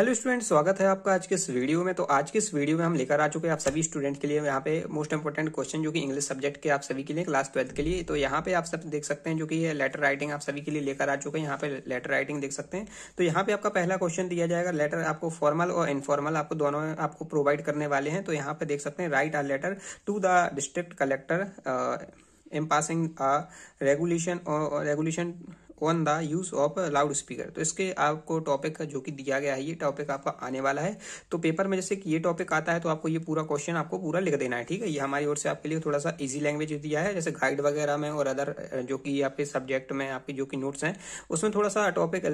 Hello student स्वागत है आपका आज के इस वीडियो में तो आज के इस वीडियो में हम लेकर आ चुके हैं आप सभी स्टूडेंट के लिए यहाँ पे मोस्ट इंपॉर्टेंट क्वेश्चन जो कि इंग्लिश सब्जेक्ट के आप सभी के लिए क्लास ट्वेल्थ के लिए तो यहाँ पे आप सब देख सकते हैं जो कि ये लेटर राइटिंग आप सभी के लिए लेकर आ चुके हैं यहाँ पे लेटर राइटिंग देख सकते हैं तो यहाँ पे आपका पहला क्वेश्चन दिया जाएगा लेटर आपको फॉर्मल और इनफॉर्मल आपको दोनों आपको प्रोवाइड करने वाले हैं तो यहाँ पे देख सकते हैं write a letter to the district collector imposing regulation regulation on the use of loudspeaker तो इसके आपको टॉपिक जो कि दिया गया है ये टॉपिक आपका आने वाला है तो पेपर में जैसे कि ये टॉपिक आता है तो आपको ये पूरा क्वेश्चन आपको पूरा लिख देना है ठीक है ये हमारी ओर से आपके लिए थोड़ा सा इजी लैंग्वेज दिया है जैसे गाइड वगैरह में और अदर जो कि आपके सब्जेक्ट में आपके जो कि नोट्स हैं उसमें थोड़ा सा टॉपिक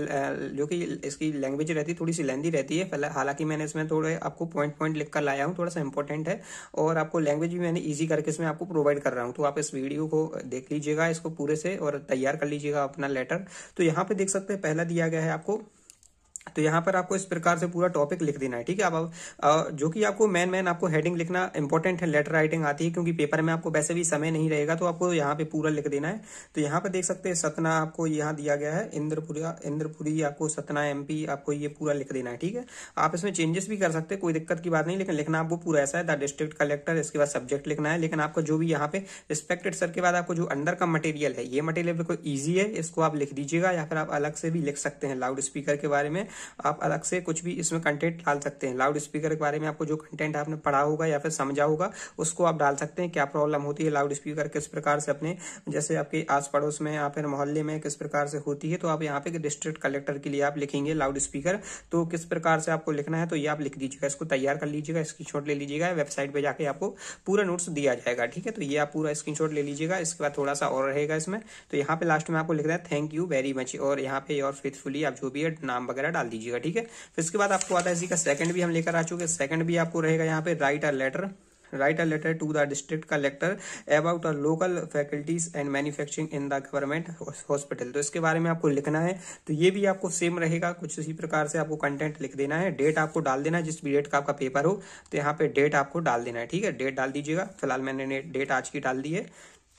जो कि इसकी लैंग्वेज रहती है थोड़ी सी लेंदी रहती है हालांकि मैंने इसमें थोड़े आपको पॉइंट पॉइंट लिख कर लाया हूँ थोड़ा सा इंपॉर्टेंट है और आपको लैंग्वेज भी मैंने ईजी करके इसमें आपको प्रोवाइड कर रहा हूँ तो आप इस वीडियो को देख लीजिएगा इसको पूरे से और तैयार कर लीजिएगा अपना लेटर पैटर्न तो यहाँ पे देख सकते हैं पहला दिया गया है आपको तो यहाँ पर आपको इस प्रकार से पूरा टॉपिक लिख देना है ठीक है अब जो कि आपको मेन मेन आपको हेडिंग लिखना इंपॉर्टेंट है लेटर राइटिंग आती है क्योंकि पेपर में आपको वैसे भी समय नहीं रहेगा तो आपको यहाँ पे पूरा लिख देना है तो यहाँ पर देख सकते हैं सतना आपको यहाँ दिया गया है इंद्रपुरी इंद्रपुरी आपको सतना एम आपको ये पूरा लिख देना है ठीक है आप इसमें चेंजेस भी कर सकते हैं कोई दिक्कत की बात नहीं लेकिन लिखना आपको पूरा ऐसा है द डिस्ट्रिक्ट कलेक्टर इसके बाद सब्जेक्ट लिखना है लेकिन आपको जो भी यहाँ पे रिस्पेक्टेड सर के बाद आपको जो अंदर का मटेरियल है ये मटेरियल बिल्कुल ईजी है इसको आप लिख दीजिएगा या फिर आप अलग से भी लिख सकते हैं लाउड स्पीकर के बारे में आप अलग से कुछ भी इसमें कंटेंट डाल सकते हैं लाउड स्पीकर के बारे में आपको जो कंटेंट आपने पढ़ा होगा या फिर समझा होगा उसको आप डाल सकते हैं क्या प्रॉब्लम होती है लाउड स्पीकर किस प्रकार से अपने जैसे आपके आस पड़ोस में या फिर मोहल्ले में किस प्रकार से होती है तो आप यहाँ पे डिस्ट्रिक्ट कलेक्टर के लिए आप लिखेंगे लाउड स्पीकर तो किस प्रकार से आपको लिखना है तो ये आप लिख दीजिएगा इसको तैयार कर लीजिएगा स्क्रीनशॉट ले लीजिएगा वेबसाइट पर जाके आपको पूरा नोट्स दिया जाएगा ठीक है तो ये आप पूरा स्क्रीनशॉट ले लीजिएगा इसके बाद थोड़ा सा और रहेगा इसमें तो यहाँ पे लास्ट में आपको लिखना है थैंक यू वेरी मच और यहाँ पे और फेथफुली आप जो भी है नाम वगैरह डाल डाल दीजिएगा ठीक है फिर इसके बाद आपको आता है इसी का सेकंड भी हम लेकर आ चुके हैं सेकंड भी आपको रहेगा यहाँ पे write a letter write a letter to the district collector about a local faculties and manufacturing in the government hospital तो इसके बारे में आपको लिखना है तो ये भी आपको सेम रहेगा कुछ इसी प्रकार से आपको कंटेंट लिख देना है डेट आपको डाल देना है जिस भी डेट का आपका पेपर हो तो यहाँ पे डेट आपको डाल देना है ठीक है डेट डाल दीजिएगा फिलहाल मैंने डेट आज की डाल दी है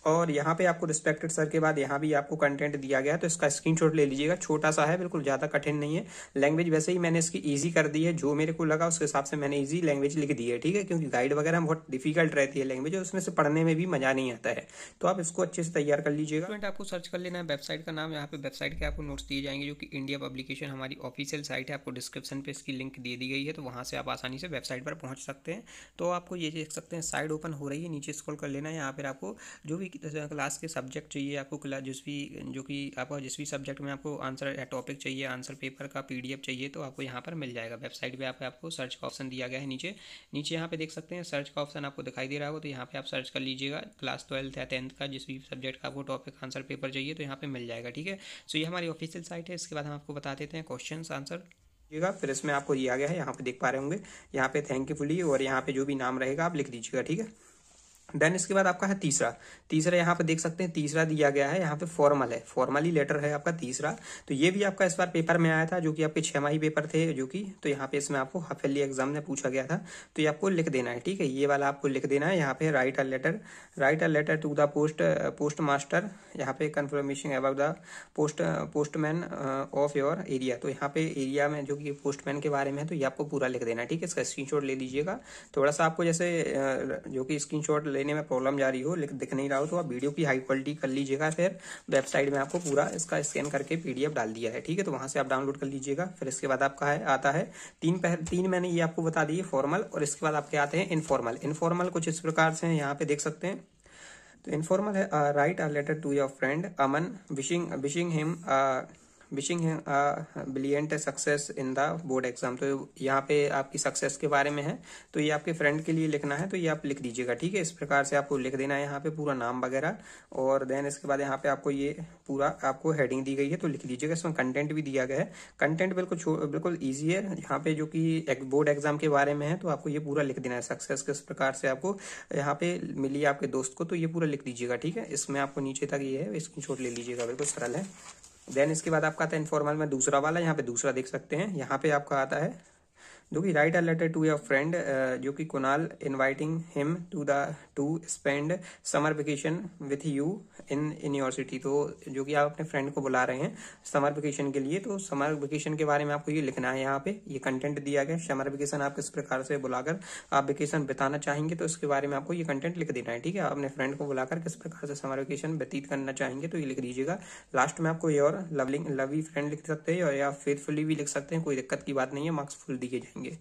और यहाँ पे आपको रिस्पेक्टेड सर के बाद यहाँ भी आपको कंटेंट दिया गया तो इसका स्क्रीनशॉट ले लीजिएगा छोटा सा है बिल्कुल ज़्यादा कठिन नहीं है लैंग्वेज वैसे ही मैंने इसकी ईजी कर दी है जो मेरे को लगा उसके हिसाब से मैंने ईजी लैंग्वेज लिख दी है ठीक है क्योंकि गाइड वगैरह बहुत डिफिकल्ट रहती है लैंग्वेज और उसमें से पढ़ने में भी मज़ा नहीं आता है तो आप इसको अच्छे से तैयार कर लीजिएगा आपको सर्च कर लेना है वेबसाइट का नाम यहाँ पे वेबसाइट के आपको नोट्स दिए जाएंगे जो कि इंडिया पब्लिकेशन हमारी ऑफिशियल साइट है आपको डिस्क्रिप्शन पे इसकी लिंक दे दी गई है तो वहाँ से आप आसानी से वेबसाइट पर पहुंच सकते हैं तो आपको ये देख सकते हैं साइड ओपन हो रही है नीचे स्क्रॉल कर लेना है यहाँ पर आपको जो भी क्लास तो, के सब्जेक्ट चाहिए आपको क्लास जिस भी जो कि आपका जिस भी सब्जेक्ट में आपको आंसर या टॉपिक चाहिए आंसर पेपर का पीडीएफ चाहिए तो आपको यहाँ पर मिल जाएगा वेबसाइट पे आप आपको सर्च का ऑप्शन दिया गया है नीचे नीचे यहाँ पे देख सकते हैं सर्च का ऑप्शन आपको दिखाई दे रहा होगा तो यहाँ पर आप सर्च कर लीजिएगा क्लास ट्वेल्थ या टेंथ का जिस भी सब्जेक्ट का आपको टॉपिक आंसर पेपर चाहिए तो यहाँ पर मिल जाएगा ठीक है सो ये हमारी ऑफिशियल साइट है इसके बाद हम आपको बता देते हैं क्वेश्चन आंसर ठीक फिर इसमें आपको दिया गया है यहाँ पे देख पा रहे होंगे यहाँ पे थैंक यू फुली और यहाँ पे जो भी नाम रहेगा आप लिख दीजिएगा ठीक है देन इसके बाद आपका है तीसरा तीसरा यहाँ पे देख सकते हैं तीसरा दिया गया है यहाँ पे फॉर्मल है फॉर्मली लेटर है आपका तीसरा तो ये भी आपका इस बार पेपर में आया था जो कि आपके छह माही पेपर थे जो कि तो यहाँ पे इसमें आपको हाफेली एग्जाम में पूछा गया था तो ये आपको लिख देना है ठीक है ये वाला आपको लिख देना है यहाँ पे write a letter write a letter to the post post master यहाँ पे confirmation about the post postman of your area तो यहाँ पे एरिया में जो कि पोस्टमैन के बारे में है तो ये आपको पूरा लिख देना है ठीक है इसका स्क्रीन ले लीजिएगा थोड़ा सा आपको जैसे uh, जो कि स्क्रीन लेने में प्रॉब्लम जा रही हो लेकिन दिख नहीं रहा हो तो आप वीडियो की हाई क्वालिटी कर लीजिएगा फिर वेबसाइट में आपको पूरा इसका स्कैन करके पीडीएफ डाल दिया है ठीक है तो वहां से आप डाउनलोड कर लीजिएगा फिर इसके बाद आपका है आता है तीन पहर तीन मैंने ये आपको बता दी फॉर्मल और इसके बाद आपके आते हैं इनफॉर्मल इनफॉर्मल कुछ इस प्रकार से यहाँ पे देख सकते हैं तो इनफॉर्मल है write a letter to your friend Aman wishing wishing him wishing brilliant success in the board exam तो यहाँ पे आपकी सक्सेस के बारे में है तो ये आपके फ्रेंड के लिए लिखना है तो ये आप लिख दीजिएगा ठीक है इस प्रकार से आपको लिख देना है यहाँ पे पूरा नाम वगैरह और देन इसके बाद यहाँ पे आपको ये पूरा आपको हेडिंग दी गई है तो लिख दीजिएगा इसमें कंटेंट भी दिया गया है कंटेंट बिल्कुल बिल्कुल ईजी है यहाँ पे जो कि बोर्ड एग्जाम के बारे में है तो आपको ये पूरा लिख देना है सक्सेस किस प्रकार से आपको यहाँ पे मिली आपके दोस्त को तो ये पूरा लिख दीजिएगा ठीक है इसमें आपको नीचे तक ये है स्क्रीन ले लीजिएगा बिल्कुल सरल है देन इसके बाद आपका आता है इनफॉर्मल में दूसरा वाला यहाँ पे दूसरा देख सकते हैं यहाँ पे आपका आता है जो कि write a letter to your friend जो कि Kunal inviting him to the to spend summer vacation with you in in your city तो जो कि आप अपने फ्रेंड को बुला रहे हैं समर वेकेशन के लिए तो समर वेकेशन के बारे में आपको ये लिखना है यहाँ पे ये कंटेंट दिया गया समर वेकेशन आप किस प्रकार से बुलाकर आप वेकेशन बिताना चाहेंगे तो इसके बारे में आपको ये कंटेंट लिख देना है ठीक है आप अपने फ्रेंड को बुलाकर किस प्रकार से समर वेकेशन व्यतीत करना चाहेंगे तो ये लिख दीजिएगा लास्ट में आपको ये और लवलिंग लवी फ्रेंड लिख सकते हैं और या फेथफुली भी लिख सकते हैं कोई दिक्कत की बात नहीं है मार्क्स फुल दिए जाएंगे gøy.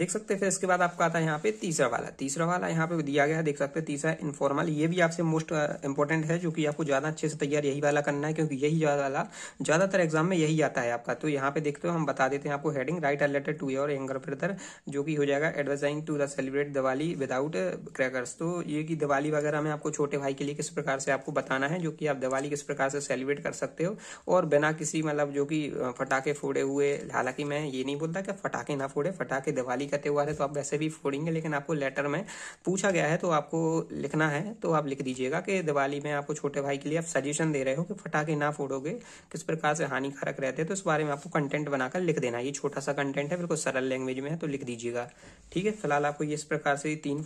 देख सकते हैं फिर इसके बाद आपका आता है यहाँ पे तीसरा वाला तीसरा वाला यहाँ पे दिया गया है देख सकते हैं तीसरा इनफॉर्मल ये भी आपसे मोस्ट इंपॉर्टेंट है जो कि आपको ज्यादा अच्छे से तैयार यही वाला करना है क्योंकि यही वाला ज्यादातर एग्जाम में यही आता है आपका तो यहाँ पे देखते हो हम बता देते हैं आपको heading write a letter to your younger brother जो की हो जाएगा advertising to the celebrate Diwali without crackers तो ये की दिवाली वगैरह में आपको छोटे भाई के लिए किस प्रकार से आपको बताना है जो की आप दिवाली किस प्रकार से सेलिब्रेट कर सकते हो और बिना किसी मतलब जो की फटाके फोड़े हुए हालांकि मैं ये नहीं बोलता कि फटाके ना फोड़े फटाके दिवाली शादी का त्यौहार है तो आप वैसे भी फोड़ेंगे लेकिन आपको लेटर में पूछा गया है तो आपको लिखना है तो आप लिख दीजिएगा कि दिवाली में आपको छोटे भाई के लिए आप सजेशन दे रहे हो कि फटाके ना फोड़ोगे किस प्रकार से हानिकारक रहते हैं तो इस बारे में आपको कंटेंट बनाकर लिख देना ये छोटा सा कंटेंट है बिल्कुल सरल लैंग्वेज में है तो लिख दीजिएगा ठीक है फिलहाल आपको इस प्रकार से तीन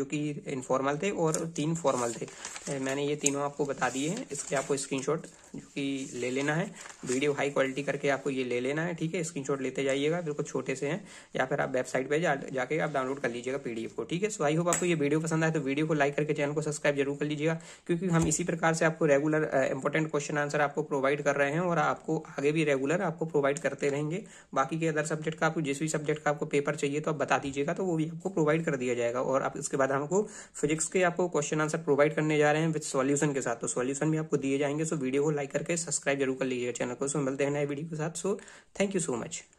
जो कि इनफॉर्मल थे और तीन फॉर्मल थे मैंने ये तीनों आपको बता दिए हैं इसके आपको स्क्रीनशॉट जो कि ले लेना है वीडियो हाई क्वालिटी करके आपको ये ले लेना है ठीक है स्क्रीनशॉट लेते जाइएगा बिल्कुल छोटे से हैं या फिर आप वेबसाइट वेबसाइट पर जा, जाके आप डाउनलोड कर लीजिएगा पीडीएफ को ठीक है सो आई होप आपको ये वीडियो पसंद आए तो वीडियो को लाइक करके चैनल को सब्सक्राइब जरूर कर लीजिएगा क्योंकि हम इसी प्रकार से आपको रेगुलर इंपॉर्टेंट क्वेश्चन आंसर आपको प्रोवाइड कर रहे हैं और आपको आगे भी रेगुलर आपको प्रोवाइड करते रहेंगे बाकी के अदर सब्जेक्ट का आपको जिस भी सब्जेक्ट का आपको पेपर चाहिए तो आप बता दीजिएगा तो वो भी आपको प्रोवाइड कर दिया जाएगा और आप इसके बाद हमको फिजिक्स के आपको क्वेश्चन आंसर प्रोवाइड करने जा रहे हैं विथ सॉल्यूशन के साथ तो सॉल्यूशन भी आपको दिए जाएंगे सो वीडियो को लाइक करके सब्सक्राइब जरूर कर लीजिएगा चैनल को सो मिलते हैं नए वीडियो के साथ so thank you so much